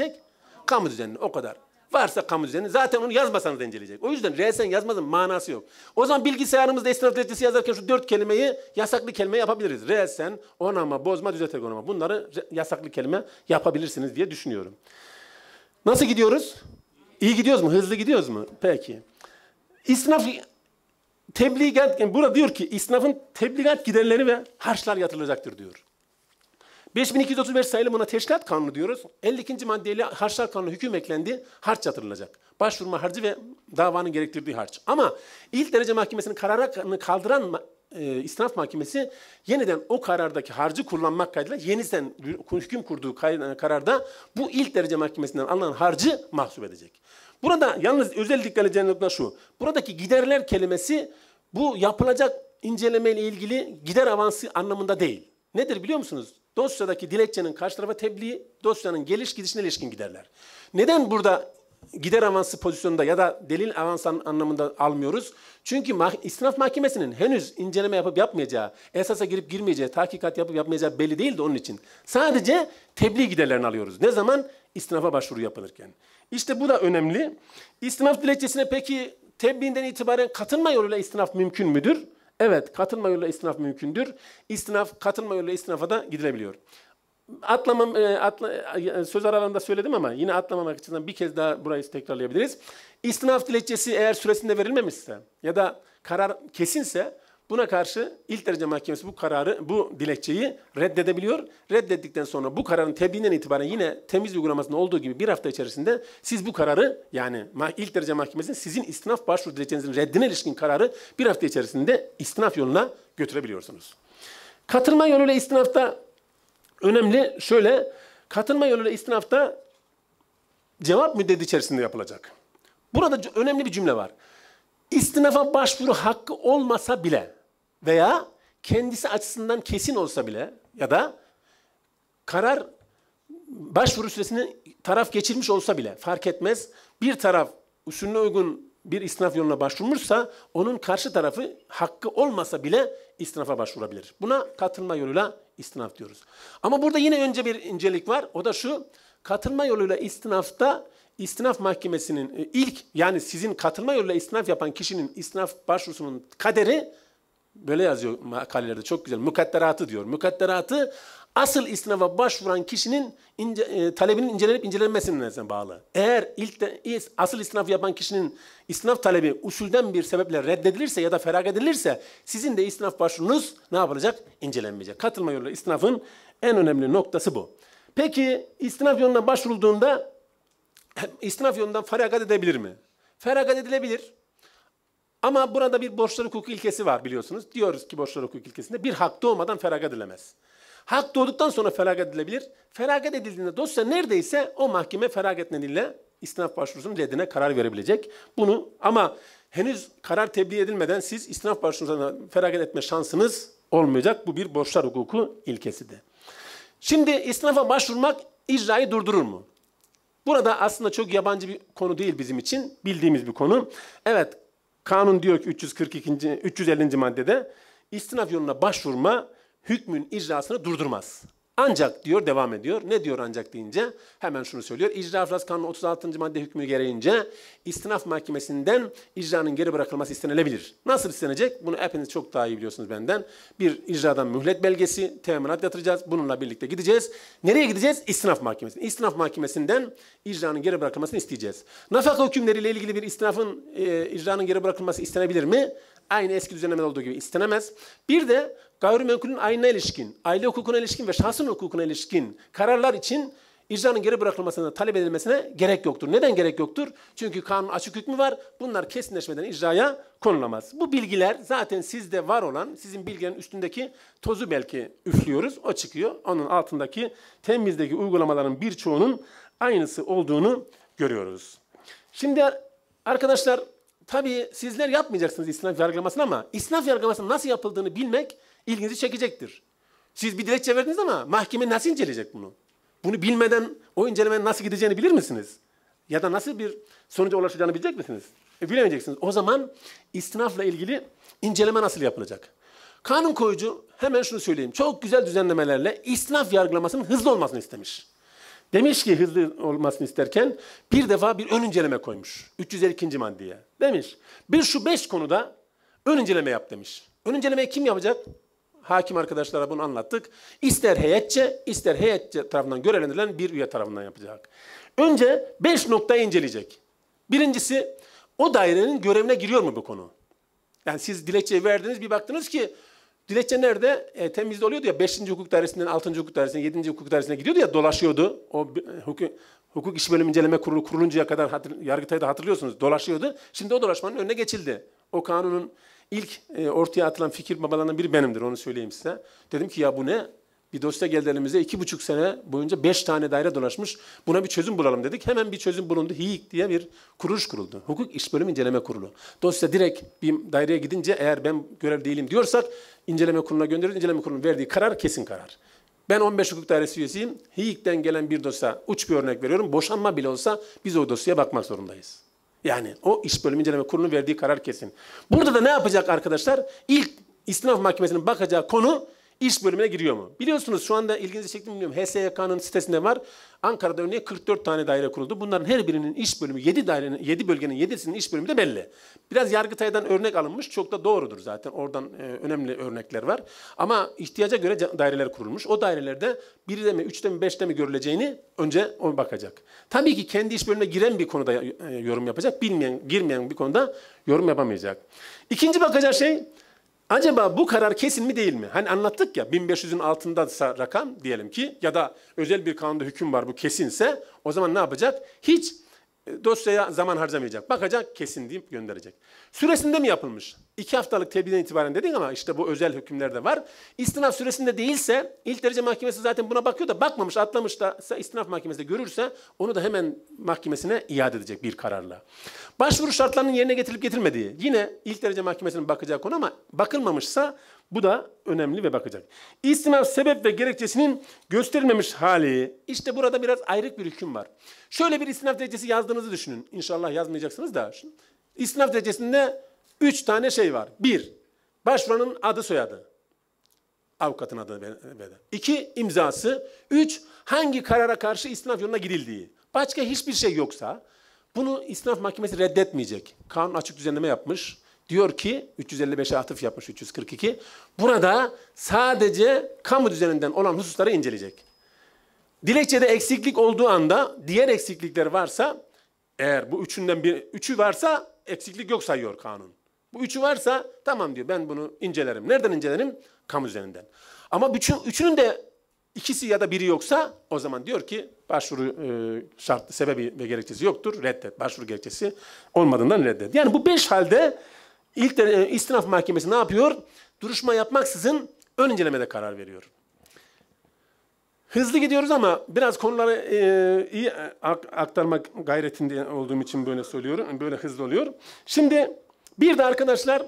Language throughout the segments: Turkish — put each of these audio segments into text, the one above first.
inceleyecek? Kamu düzenini o kadar. Varsa kamu düzeni zaten onu yazmasanız inceleyecek. O yüzden resen yazmanın manası yok. O zaman bilgisayarımızda istinad reddiyesi yazarken şu dört kelimeyi yasaklı kelime yapabiliriz. Resen, onama, bozma, düzelterek onama. Bunları yasaklı kelime yapabilirsiniz diye düşünüyorum. Nasıl gidiyoruz? İyi gidiyoruz mu? Hızlı gidiyoruz mu? Peki. İstinaf tebligat, yani burada diyor ki isnafın tebligat giderleri ve harçlar yatırılacaktır diyor. 5235 sayılı buna teşkilat kanunu diyoruz. 52. maddeyle harçlar kanunu hüküm eklendi. Harç yatırılacak. Başvurma harcı ve davanın gerektirdiği harç. Ama ilk derece mahkemesinin kararını kaldıran e, istinaf mahkemesi yeniden o karardaki harcı kullanmak kaydıyla yeniden hüküm kurduğu kararda bu ilk derece mahkemesinden alınan harcı mahsup edecek. Burada yalnız özel dikkat edeceğim nokta şu. Buradaki giderler kelimesi bu yapılacak inceleme ilgili gider avansı anlamında değil. Nedir biliyor musunuz? Dosyadaki dilekçenin karşı tarafa tebliği, dosyanın geliş gidişine ilişkin giderler. Neden burada gider avansı pozisyonunda ya da delil avans anlamında almıyoruz? Çünkü mah istinaf mahkemesinin henüz inceleme yapıp yapmayacağı, esasa girip girmeyeceği, tahkikat yapıp yapmayacağı belli değildi onun için. Sadece tebliğ giderlerini alıyoruz. Ne zaman? İstinafa başvuru yapılırken. İşte bu da önemli. İstinaf dilekçesine peki tebliğinden itibaren katılma yoluyla istinaf mümkün müdür? Evet, katılma yoluyla istinaf mümkündür. İstinaf, katılma yoluyla istinafa da gidilebiliyor. Atlamam, e, atla, e, söz aralarında söyledim ama yine atlamamak için bir kez daha burayı tekrarlayabiliriz. İstinaf dilekçesi eğer süresinde verilmemişse ya da karar kesinse Buna karşı ilk derece mahkemesi bu kararı, bu dilekçeyi reddedebiliyor. Reddettikten sonra bu kararın tebliğinden itibaren yine temiz uygulamasında olduğu gibi bir hafta içerisinde siz bu kararı yani ilk derece mahkemesinin sizin istinaf başvuru dilekçenizin reddine ilişkin kararı bir hafta içerisinde istinaf yoluna götürebiliyorsunuz. Katılma yoluyla istinafta önemli şöyle, katılma yoluyla istinafta cevap müddeti içerisinde yapılacak. Burada önemli bir cümle var istinafa başvuru hakkı olmasa bile veya kendisi açısından kesin olsa bile ya da karar başvuru süresini taraf geçirmiş olsa bile fark etmez. Bir taraf usulüne uygun bir istinaf yoluna başvurmuşsa onun karşı tarafı hakkı olmasa bile istinafa başvurabilir. Buna katılma yoluyla istinaf diyoruz. Ama burada yine önce bir incelik var. O da şu. Katılma yoluyla istinafta istinaf mahkemesinin e, ilk yani sizin katılma yoluyla istinaf yapan kişinin istinaf başvurusunun kaderi böyle yazıyor makalelerde çok güzel mukadderatı diyor. Mukadderatı asıl istinafa başvuran kişinin ince, e, talebinin incelenip incelenmesine bağlı. Eğer ilk de, asıl istinaf yapan kişinin istinaf talebi usulden bir sebeple reddedilirse ya da ferag edilirse sizin de istinaf başvurunuz ne yapılacak? İncelenmeyecek. Katılma yoluyla istinafın en önemli noktası bu. Peki istinaf yoluna başvurulduğunda istinaf yolundan feragat edebilir mi? Feragat edilebilir. Ama burada bir borçlar hukuku ilkesi var biliyorsunuz. Diyoruz ki borçlar hukuku ilkesinde bir hak doğmadan feragat edilemez. Hak doğduktan sonra feragat edilebilir. Feragat edildiğinde dosya neredeyse o mahkeme feragat nedeniyle istinaf başvurusunun reddine karar verebilecek. Bunu ama henüz karar tebliğ edilmeden siz istinaf başvurusuna feragat etme şansınız olmayacak. Bu bir borçlar hukuku ilkesidir. Şimdi istinafa başvurmak icrayı durdurur mu? Burada aslında çok yabancı bir konu değil bizim için. Bildiğimiz bir konu. Evet kanun diyor ki 342. 350. maddede istinaf yoluna başvurma hükmün icrasını durdurmaz. Ancak diyor devam ediyor. Ne diyor ancak deyince hemen şunu söylüyor. İcra Afras Kanunu 36. madde hükmü gereğince istinaf mahkemesinden icranın geri bırakılması istenilebilir. Nasıl istenecek? Bunu hepiniz çok daha iyi biliyorsunuz benden. Bir icradan mühlet belgesi, teminat yatıracağız. Bununla birlikte gideceğiz. Nereye gideceğiz? İstinaf mahkemesi. İstinaf mahkemesinden icranın geri bırakılmasını isteyeceğiz. Nafaka hükümleriyle ilgili bir istinafın e, icranın geri bırakılması istenebilir mi? Aynı eski düzenlemede olduğu gibi istenemez. Bir de gayrimenkulün ayına ilişkin, aile hukukuna ilişkin ve şahsın hukukuna ilişkin kararlar için icranın geri bırakılmasına, talep edilmesine gerek yoktur. Neden gerek yoktur? Çünkü kanun açık hükmü var. Bunlar kesinleşmeden icraya konulamaz. Bu bilgiler zaten sizde var olan, sizin bilgilerin üstündeki tozu belki üflüyoruz. O çıkıyor. Onun altındaki temizdeki uygulamaların birçoğunun aynısı olduğunu görüyoruz. Şimdi arkadaşlar Tabii sizler yapmayacaksınız isnaf yargılamasını ama isnaf yargılamasının nasıl yapıldığını bilmek ilginizi çekecektir. Siz bir dilekçe verdiniz ama mahkeme nasıl inceleyecek bunu? Bunu bilmeden o incelemenin nasıl gideceğini bilir misiniz? Ya da nasıl bir sonuca ulaşacağını bilecek misiniz? E, bilemeyeceksiniz. O zaman istinafla ilgili inceleme nasıl yapılacak? Kanun koyucu hemen şunu söyleyeyim. Çok güzel düzenlemelerle istinaf yargılamasının hızlı olmasını istemiş. Demiş ki hızlı olmasını isterken bir defa bir ön inceleme koymuş. 352. maddeye. Demiş bir şu beş konuda ön inceleme yap demiş. Ön incelemeyi kim yapacak? Hakim arkadaşlara bunu anlattık. İster heyetçe, ister heyetçe tarafından görevlendirilen bir üye tarafından yapacak. Önce beş noktayı inceleyecek. Birincisi o dairenin görevine giriyor mu bu konu? Yani siz dilekçeyi verdiniz bir baktınız ki Dilekçe nerede? E, temizde oluyordu ya beşinci hukuk dairesinden 6. hukuk dairesine, yedinci hukuk dairesine gidiyordu ya dolaşıyordu. O e, hukuk, hukuk iş bölümü inceleme kurulu kuruluncaya kadar hatır, da hatırlıyorsunuz dolaşıyordu. Şimdi o dolaşmanın önüne geçildi. O kanunun ilk e, ortaya atılan fikir babalarından biri benimdir onu söyleyeyim size. Dedim ki ya bu ne? Bir dosya geldi iki buçuk sene boyunca beş tane daire dolaşmış. Buna bir çözüm bulalım dedik. Hemen bir çözüm bulundu. HİİK diye bir kuruluş kuruldu. Hukuk İş Bölümü İnceleme Kurulu. Dosya direkt bir daireye gidince eğer ben görev değilim diyorsak inceleme kuruluna gönderiyoruz. İnceleme kurulunun verdiği karar kesin karar. Ben 15 hukuk dairesi üyesiyim. HİİK'ten gelen bir dosya, uç bir örnek veriyorum. Boşanma bile olsa biz o dosyaya bakmak zorundayız. Yani o iş bölümü inceleme kurulunun verdiği karar kesin. Burada da ne yapacak arkadaşlar? İlk istinaf mahkemesinin bakacağı konu iş bölümüne giriyor mu? Biliyorsunuz şu anda ilginizi çekti mi bilmiyorum. HSYK'nın sitesinde var. Ankara'da örneğin 44 tane daire kuruldu. Bunların her birinin iş bölümü 7 dairenin 7 bölgenin 7'sinin iş bölümü de belli. Biraz Yargıtay'dan örnek alınmış. Çok da doğrudur zaten. Oradan e, önemli örnekler var. Ama ihtiyaca göre daireler kurulmuş. O dairelerde 1'de mi, 3'te mi, 5'te mi görüleceğini önce o bakacak. Tabii ki kendi iş bölümüne giren bir konuda e, yorum yapacak. Bilmeyen, girmeyen bir konuda yorum yapamayacak. İkinci bakacağı şey Acaba bu karar kesin mi değil mi? Hani anlattık ya 1500'ün altındaysa rakam diyelim ki ya da özel bir kanunda hüküm var bu kesinse o zaman ne yapacak? Hiç e, dosyaya zaman harcamayacak. Bakacak kesin deyip gönderecek. Süresinde mi yapılmış? İki haftalık tebliğden itibaren dedin ama işte bu özel hükümler de var. İstinaf süresinde değilse ilk derece mahkemesi zaten buna bakıyor da bakmamış atlamış da istinaf mahkemesi de görürse onu da hemen mahkemesine iade edecek bir kararla. Başvuru şartlarının yerine getirilip getirmediği yine ilk derece mahkemesinin bakacağı konu ama bakılmamışsa bu da önemli ve bakacak. İstinaf sebep ve gerekçesinin gösterilmemiş hali. işte burada biraz ayrık bir hüküm var. Şöyle bir istinaf derecesi yazdığınızı düşünün. İnşallah yazmayacaksınız da. İstinaf derecesinde Üç tane şey var. Bir, başvuranın adı soyadı. Avukatın adı. Beda. İki, imzası. Üç, hangi karara karşı istinaf yoluna gidildiği. Başka hiçbir şey yoksa bunu istinaf mahkemesi reddetmeyecek. Kanun açık düzenleme yapmış. Diyor ki 355'e atıf yapmış 342. Burada sadece kamu düzeninden olan hususları inceleyecek. Dilekçede eksiklik olduğu anda diğer eksiklikler varsa eğer bu üçünden bir üçü varsa eksiklik yok sayıyor kanun. Bu üçü varsa tamam diyor ben bunu incelerim. Nereden incelerim? Kamu üzerinden. Ama bütün, üçünün de ikisi ya da biri yoksa o zaman diyor ki başvuru e, şart, sebebi ve gerekçesi yoktur. Reddet. Başvuru gerekçesi olmadığından reddet. Yani bu beş halde ilk de, e, istinaf mahkemesi ne yapıyor? Duruşma yapmaksızın ön incelemede karar veriyor. Hızlı gidiyoruz ama biraz konuları e, iyi e, aktarmak gayretinde olduğum için böyle söylüyorum. Böyle hızlı oluyor. Şimdi bir de arkadaşlar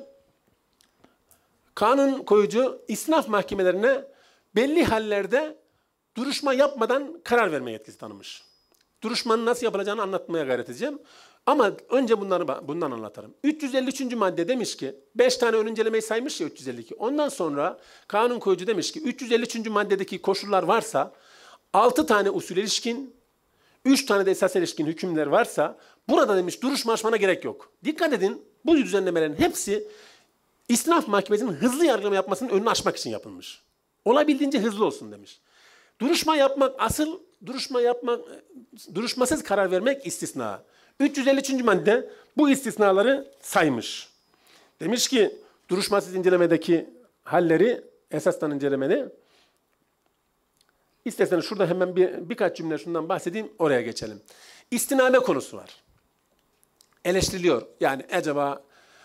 kanun koyucu isnaf mahkemelerine belli hallerde duruşma yapmadan karar verme yetkisi tanımış. Duruşmanın nasıl yapılacağını anlatmaya gayret edeceğim. Ama önce bunları bundan anlatarım. 353. madde demiş ki 5 tane ön saymış ya 352. Ondan sonra kanun koyucu demiş ki 353. maddedeki koşullar varsa 6 tane usul ilişkin 3 tane de esas ilişkin hükümler varsa burada demiş duruşma açmana gerek yok. Dikkat edin bu düzenlemelerin hepsi istinaf Mahkemesi'nin hızlı yargılama yapmasının önünü açmak için yapılmış. Olabildiğince hızlı olsun demiş. Duruşma yapmak asıl duruşma yapmak duruşmasız karar vermek istisna. 353. madde bu istisnaları saymış. Demiş ki duruşmasız incelemedeki halleri esasdan incelemeni İsterseniz şurada hemen bir, birkaç cümle şundan bahsedeyim, oraya geçelim. İstiname konusu var eleştiriliyor. Yani acaba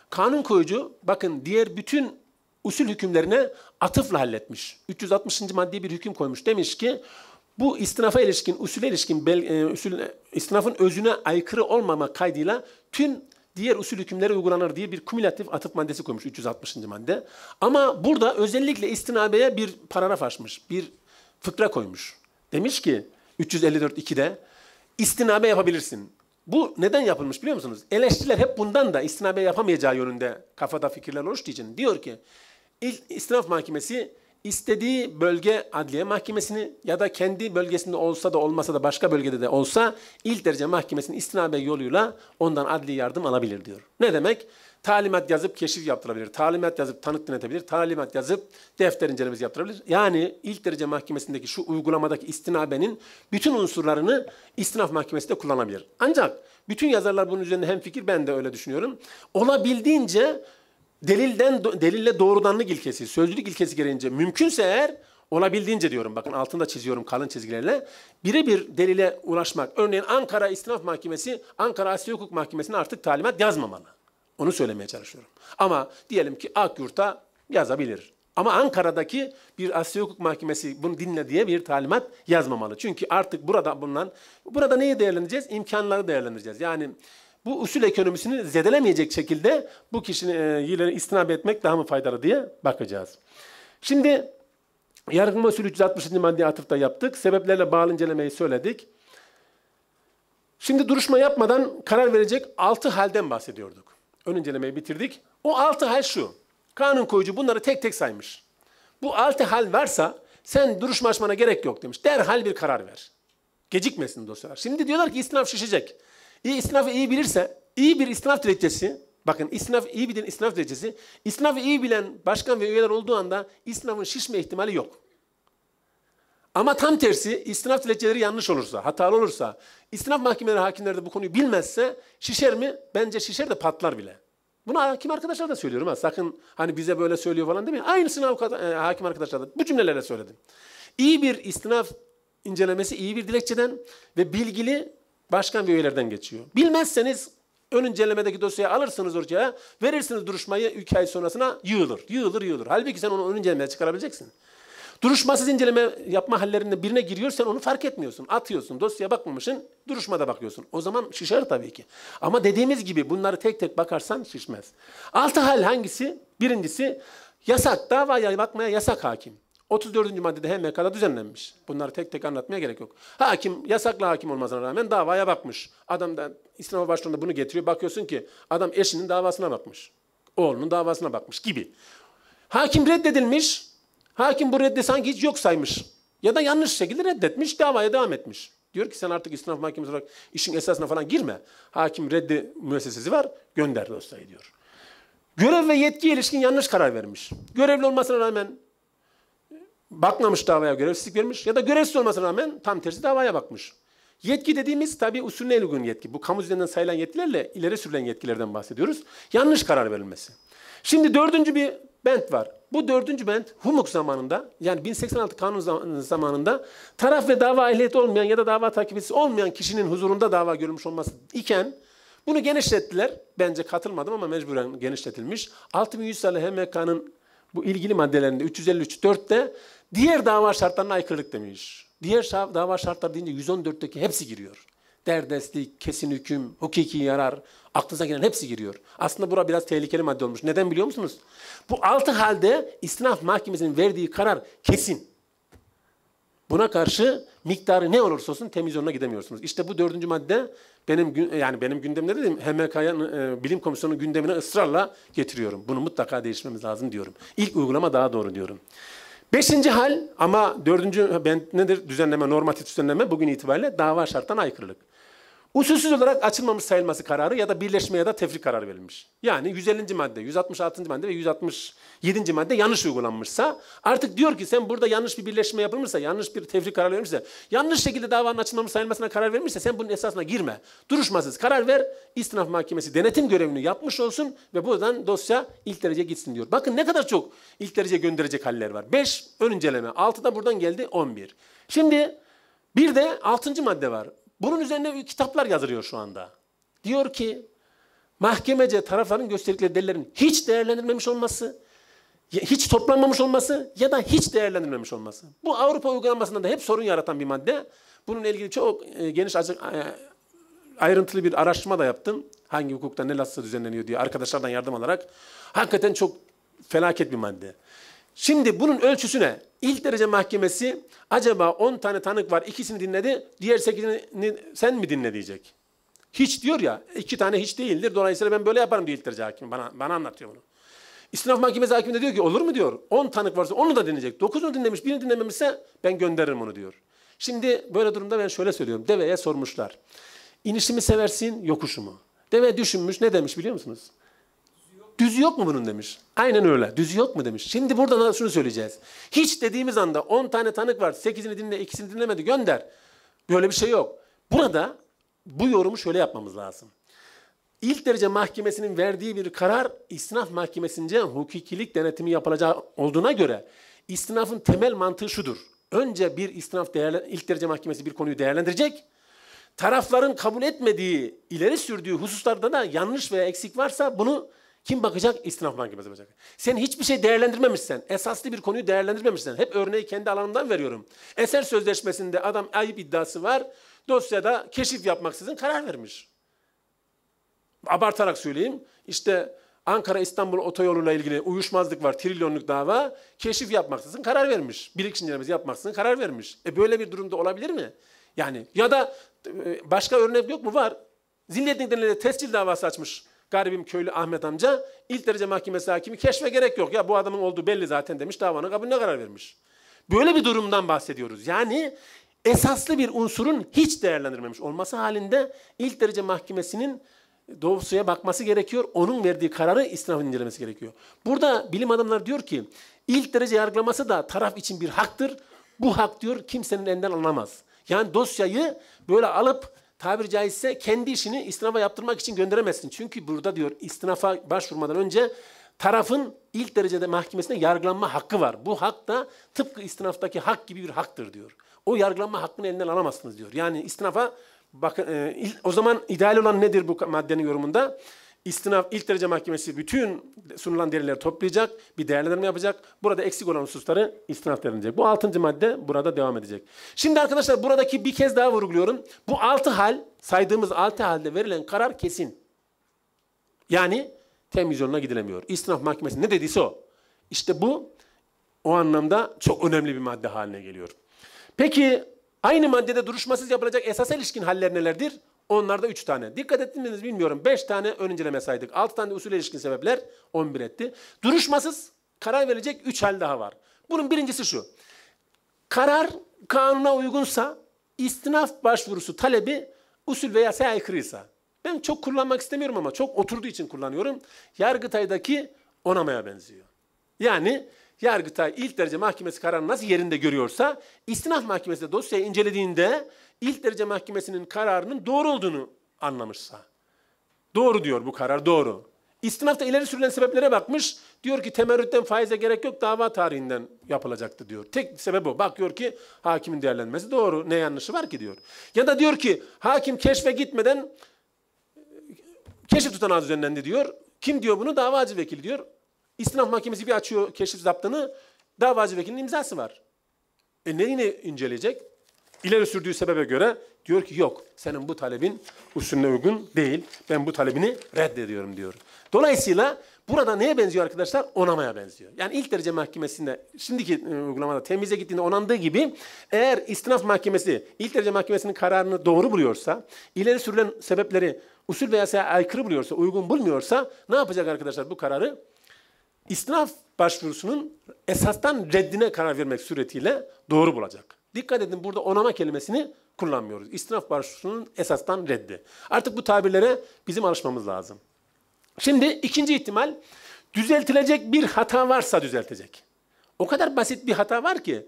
kanun koyucu bakın diğer bütün usul hükümlerine atıfla halletmiş. 360. maddeye bir hüküm koymuş. Demiş ki bu istinafa ilişkin, usule ilişkin, e, usul, e, istinafın özüne aykırı olmama kaydıyla tüm diğer usul hükümleri uygulanır diye bir kumülatif atıf maddesi koymuş 360. madde. Ama burada özellikle istinabeye bir paragraf açmış, bir fıkra koymuş. Demiş ki 354.2'de istinabe yapabilirsin. Bu neden yapılmış biliyor musunuz? Eleştiriler hep bundan da istinabe yapamayacağı yönünde kafada fikirler oluştuğu için diyor ki İstinaf Mahkemesi istediği bölge adliye mahkemesini ya da kendi bölgesinde olsa da olmasa da başka bölgede de olsa ilk derece mahkemesinin istinabe yoluyla ondan adli yardım alabilir diyor. Ne demek? Talimat yazıp keşif yaptırabilir, talimat yazıp tanık dinletebilir, talimat yazıp defter incelemesi yaptırabilir. Yani ilk derece mahkemesindeki şu uygulamadaki istinabenin bütün unsurlarını istinaf mahkemesi de kullanabilir. Ancak bütün yazarlar bunun üzerinde hem fikir ben de öyle düşünüyorum. Olabildiğince delilden delille doğrudanlık ilkesi, sözlülük ilkesi gelince mümkünse eğer olabildiğince diyorum bakın altında çiziyorum kalın çizgilerle birebir delile ulaşmak. Örneğin Ankara İstinaf Mahkemesi Ankara Asya Hukuk Mahkemesi'ne artık talimat yazmamalı. Onu söylemeye çalışıyorum. Ama diyelim ki Akyurt'a yazabilir. Ama Ankara'daki bir Asya Hukuk Mahkemesi bunu dinle diye bir talimat yazmamalı. Çünkü artık burada bulunan, burada neyi değerlendireceğiz? İmkanları değerlendireceğiz. Yani bu usul ekonomisini zedelemeyecek şekilde bu kişileri istinab etmek daha mı faydalı diye bakacağız. Şimdi yargılama usulü 360. maddeye atıfta yaptık. Sebeplerle bağlı incelemeyi söyledik. Şimdi duruşma yapmadan karar verecek 6 halden bahsediyorduk. Ön incelemeyi bitirdik. O 6 hal şu. Kanun koyucu bunları tek tek saymış. Bu 6 hal varsa sen duruşma açmana gerek yok demiş. Derhal bir karar ver. Gecikmesin dosyalar. Şimdi diyorlar ki istinaf şişecek. İyi istinafı iyi bilirse, iyi bir istinaf dilekçesi, bakın istinaf iyi bilen istinaf dilekçesi, istinafı iyi bilen başkan ve üyeler olduğu anda istinafın şişme ihtimali yok. Ama tam tersi istinaf dilekçeleri yanlış olursa, hatalı olursa, istinaf mahkemeleri hakimleri de bu konuyu bilmezse şişer mi? Bence şişer de patlar bile. Bunu hakim arkadaşlar da söylüyorum ha. Sakın hani bize böyle söylüyor falan demeyin. Aynısını avukat, e, hakim arkadaşlar da bu cümlelerle söyledim. İyi bir istinaf incelemesi iyi bir dilekçeden ve bilgili başkan ve üyelerden geçiyor. Bilmezseniz ön incelemedeki dosyayı alırsınız oraya, verirsiniz duruşmayı 3 ay sonrasına yığılır, yığılır, yığılır. Halbuki sen onu ön incelemeye çıkarabileceksin. Duruşmasız inceleme yapma hallerinde birine giriyorsan onu fark etmiyorsun. Atıyorsun, dosyaya bakmamışsın, duruşmada bakıyorsun. O zaman şişer tabii ki. Ama dediğimiz gibi bunları tek tek bakarsan şişmez. Altı hal hangisi? Birincisi yasak, davaya bakmaya yasak hakim. 34. maddede HMK'da düzenlenmiş. Bunları tek tek anlatmaya gerek yok. Hakim, yasaklı hakim olmasına rağmen davaya bakmış. Adam da İstanbul Başkanı'nda bunu getiriyor. Bakıyorsun ki adam eşinin davasına bakmış. Oğlunun davasına bakmış gibi. Hakim reddedilmiş. Hakim bu reddi sanki hiç yok saymış. Ya da yanlış şekilde reddetmiş, davaya devam etmiş. Diyor ki sen artık istinaf mahkemesi olarak işin esasına falan girme. Hakim reddi müessesesi var, gönder dosyayı diyor. Görev ve yetki ilişkin yanlış karar vermiş. Görevli olmasına rağmen bakmamış davaya görevsizlik vermiş ya da görevsiz olmasına rağmen tam tersi davaya bakmış. Yetki dediğimiz tabi usulüne uygun yetki. Bu kamu düzeninde sayılan yetkilerle ileri sürülen yetkilerden bahsediyoruz. Yanlış karar verilmesi. Şimdi dördüncü bir bent var. Bu dördüncü bent Humuk zamanında yani 1086 kanun zamanında taraf ve dava ehliyeti olmayan ya da dava takipçisi olmayan kişinin huzurunda dava görülmüş olması iken bunu genişlettiler. Bence katılmadım ama mecburen genişletilmiş. 6100 sayılı HMK'nın bu ilgili maddelerinde 353-4'te Diğer dava şartlarına aykırılık demiş. Diğer dava şartları deyince 114'teki hepsi giriyor. Derdestlik, kesin hüküm, hukuki yarar, aklınıza gelen hepsi giriyor. Aslında bura biraz tehlikeli madde olmuş. Neden biliyor musunuz? Bu altı halde istinaf mahkemesinin verdiği karar kesin. Buna karşı miktarı ne olursa olsun temizyonuna gidemiyorsunuz. İşte bu dördüncü madde benim yani benim gündemde dedim HMK'ya e, bilim komisyonunun gündemine ısrarla getiriyorum. Bunu mutlaka değişmemiz lazım diyorum. İlk uygulama daha doğru diyorum. Beşinci hal ama dördüncü ben nedir düzenleme, normatif düzenleme bugün itibariyle dava şarttan aykırılık. Usulsüz olarak açılmamış sayılması kararı ya da birleşme ya da tefrik kararı verilmiş. Yani 150. madde, 166. madde ve 167. madde yanlış uygulanmışsa artık diyor ki sen burada yanlış bir birleşme yapılmışsa, yanlış bir tefrik kararı verilmişse, yanlış şekilde davanın açılmamış sayılmasına karar verilmişse sen bunun esasına girme. Duruşmasız karar ver, istinaf mahkemesi denetim görevini yapmış olsun ve buradan dosya ilk derece gitsin diyor. Bakın ne kadar çok ilk derece gönderecek haller var. 5 ön inceleme, 6 da buradan geldi 11. Şimdi bir de altıncı madde var. Bunun üzerine kitaplar yazılıyor şu anda. Diyor ki mahkemece tarafların gösterdikleri delillerin hiç değerlendirilmemiş olması, hiç toplanmamış olması ya da hiç değerlendirilmemiş olması. Bu Avrupa uygulamasında da hep sorun yaratan bir madde. Bununla ilgili çok e, geniş e, ayrıntılı bir araştırma da yaptım. Hangi hukukta ne nasıl düzenleniyor diye arkadaşlardan yardım alarak. Hakikaten çok felaket bir madde. Şimdi bunun ölçüsü ne? İlk derece mahkemesi acaba 10 tane tanık var ikisini dinledi diğer 8'ini sen mi dinle diyecek. Hiç diyor ya iki tane hiç değildir dolayısıyla ben böyle yaparım diyor ilk derece hakim bana, bana anlatıyor bunu. İstinaf mahkemesi hakim de diyor ki olur mu diyor 10 tanık varsa onu da dinleyecek. 9'unu dinlemiş birini dinlememişse ben gönderirim onu diyor. Şimdi böyle durumda ben şöyle söylüyorum deveye sormuşlar. İnişimi seversin yokuşumu. Deve düşünmüş ne demiş biliyor musunuz? Düzü yok mu bunun demiş. Aynen öyle. Düzü yok mu demiş. Şimdi burada da şunu söyleyeceğiz. Hiç dediğimiz anda 10 tane tanık var. 8'ini dinle, 2'sini dinlemedi gönder. Böyle bir şey yok. Burada bu yorumu şöyle yapmamız lazım. İlk derece mahkemesinin verdiği bir karar istinaf mahkemesince hukukilik denetimi yapılacağı olduğuna göre istinafın temel mantığı şudur. Önce bir istinaf değerlen ilk derece mahkemesi bir konuyu değerlendirecek. Tarafların kabul etmediği, ileri sürdüğü hususlarda da yanlış veya eksik varsa bunu kim bakacak? İstinaf mahkemesi bakacak. Sen hiçbir şey değerlendirmemişsen, esaslı bir konuyu değerlendirmemişsen, hep örneği kendi alanımdan veriyorum. Eser sözleşmesinde adam ayıp iddiası var, dosyada keşif yapmaksızın karar vermiş. Abartarak söyleyeyim, işte Ankara-İstanbul otoyoluyla ilgili uyuşmazlık var, trilyonluk dava, keşif yapmaksızın karar vermiş. Bilirkişilerimiz yapmaksızın karar vermiş. E böyle bir durumda olabilir mi? Yani ya da e, başka örnek yok mu? Var. Zillet nedeniyle tescil davası açmış garibim köylü Ahmet amca ilk derece mahkemesi hakimi keşfe gerek yok. Ya bu adamın olduğu belli zaten demiş davanın kabulüne karar vermiş. Böyle bir durumdan bahsediyoruz. Yani esaslı bir unsurun hiç değerlendirmemiş olması halinde ilk derece mahkemesinin dosyaya bakması gerekiyor. Onun verdiği kararı istinafın incelemesi gerekiyor. Burada bilim adamları diyor ki ilk derece yargılaması da taraf için bir haktır. Bu hak diyor kimsenin elinden alınamaz. Yani dosyayı böyle alıp tabiri caizse kendi işini istinafa yaptırmak için gönderemezsin. Çünkü burada diyor istinafa başvurmadan önce tarafın ilk derecede mahkemesine yargılanma hakkı var. Bu hak da tıpkı istinaftaki hak gibi bir haktır diyor. O yargılanma hakkını elinden alamazsınız diyor. Yani istinafa bakın e, o zaman ideal olan nedir bu maddenin yorumunda? İstinaf ilk derece mahkemesi bütün sunulan delilleri toplayacak, bir değerlendirme yapacak. Burada eksik olan hususları istinaf denilecek. Bu altıncı madde burada devam edecek. Şimdi arkadaşlar buradaki bir kez daha vurguluyorum. Bu altı hal, saydığımız altı halde verilen karar kesin. Yani temiz yoluna gidilemiyor. İstinaf mahkemesi ne dediyse o. İşte bu o anlamda çok önemli bir madde haline geliyor. Peki aynı maddede duruşmasız yapılacak esas ilişkin haller nelerdir? Onlarda üç tane. Dikkat ettiniz bilmiyorum. Beş tane ön inceleme saydık. 6 tane usul ilişkin sebepler on bir etti. Duruşmasız karar verecek üç hal daha var. Bunun birincisi şu. Karar kanuna uygunsa istinaf başvurusu talebi usul veya yasaya aykırıysa. Ben çok kullanmak istemiyorum ama çok oturduğu için kullanıyorum. Yargıtay'daki onamaya benziyor. Yani Yargıtay ilk derece mahkemesi kararını nasıl yerinde görüyorsa istinaf mahkemesi dosyayı incelediğinde ilk derece mahkemesinin kararının doğru olduğunu anlamışsa. Doğru diyor bu karar, doğru. İstinafta ileri sürülen sebeplere bakmış. Diyor ki temerrütten faize gerek yok, dava tarihinden yapılacaktı diyor. Tek sebep o. Bakıyor ki hakimin değerlenmesi doğru. Ne yanlışı var ki diyor. Ya da diyor ki hakim keşfe gitmeden keşif tutanağı düzenlendi diyor. Kim diyor bunu? Davacı vekil diyor. İstinaf mahkemesi bir açıyor keşif zaptını. Davacı vekilin imzası var. E neyini inceleyecek? ileri sürdüğü sebebe göre diyor ki yok senin bu talebin usulüne uygun değil. Ben bu talebini reddediyorum diyor. Dolayısıyla burada neye benziyor arkadaşlar? Onamaya benziyor. Yani ilk derece mahkemesinde şimdiki e, uygulamada temize gittiğinde onandığı gibi eğer istinaf mahkemesi ilk derece mahkemesinin kararını doğru buluyorsa, ileri sürülen sebepleri usul veya aykırı buluyorsa, uygun bulmuyorsa ne yapacak arkadaşlar bu kararı? İstinaf başvurusunun esastan reddine karar vermek suretiyle doğru bulacak. Dikkat edin burada onama kelimesini kullanmıyoruz. İstinaf başvurusunun esastan reddi. Artık bu tabirlere bizim alışmamız lazım. Şimdi ikinci ihtimal düzeltilecek bir hata varsa düzeltecek. O kadar basit bir hata var ki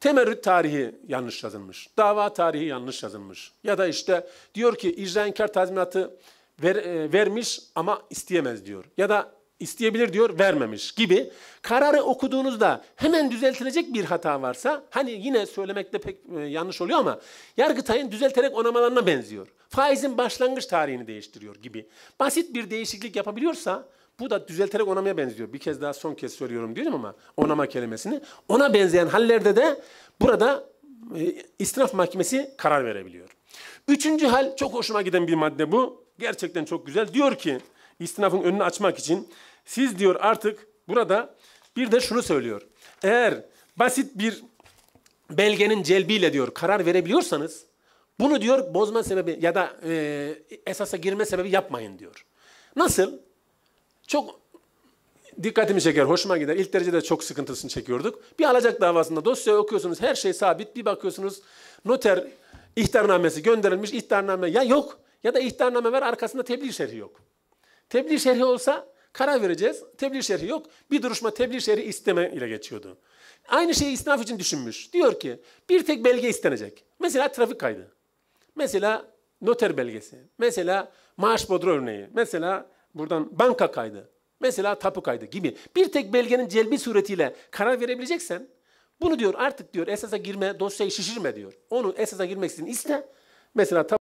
temerrüt tarihi yanlış yazılmış. Dava tarihi yanlış yazılmış. Ya da işte diyor ki icra inkar tazminatı ver, e, vermiş ama isteyemez diyor. Ya da isteyebilir diyor, vermemiş gibi. Kararı okuduğunuzda hemen düzeltilecek bir hata varsa, hani yine söylemekte pek e, yanlış oluyor ama Yargıtay'ın düzelterek onamalarına benziyor. Faizin başlangıç tarihini değiştiriyor gibi. Basit bir değişiklik yapabiliyorsa bu da düzelterek onamaya benziyor. Bir kez daha son kez söylüyorum diyorum ama onama kelimesini. Ona benzeyen hallerde de burada e, istinaf mahkemesi karar verebiliyor. Üçüncü hal çok hoşuma giden bir madde bu. Gerçekten çok güzel. Diyor ki istinafın önünü açmak için siz diyor artık burada bir de şunu söylüyor. Eğer basit bir belgenin celbiyle diyor karar verebiliyorsanız bunu diyor bozma sebebi ya da e, esasa girme sebebi yapmayın diyor. Nasıl? Çok dikkatimi çeker, hoşuma gider. İlk derecede çok sıkıntısını çekiyorduk. Bir alacak davasında dosya okuyorsunuz, her şey sabit. Bir bakıyorsunuz noter ihtarnamesi gönderilmiş, ihtarname ya yok ya da ihtarname var arkasında tebliğ şerhi yok. Tebliğ şerhi olsa Karar vereceğiz. Tebliğ şerhi yok. Bir duruşma tebliğ şerhi isteme ile geçiyordu. Aynı şeyi isnaf için düşünmüş. Diyor ki bir tek belge istenecek. Mesela trafik kaydı. Mesela noter belgesi. Mesela maaş bodro örneği. Mesela buradan banka kaydı. Mesela tapu kaydı gibi. Bir tek belgenin celbi suretiyle karar verebileceksen bunu diyor artık diyor esasa girme dosyayı şişirme diyor. Onu esasa girmek için iste. Mesela tapu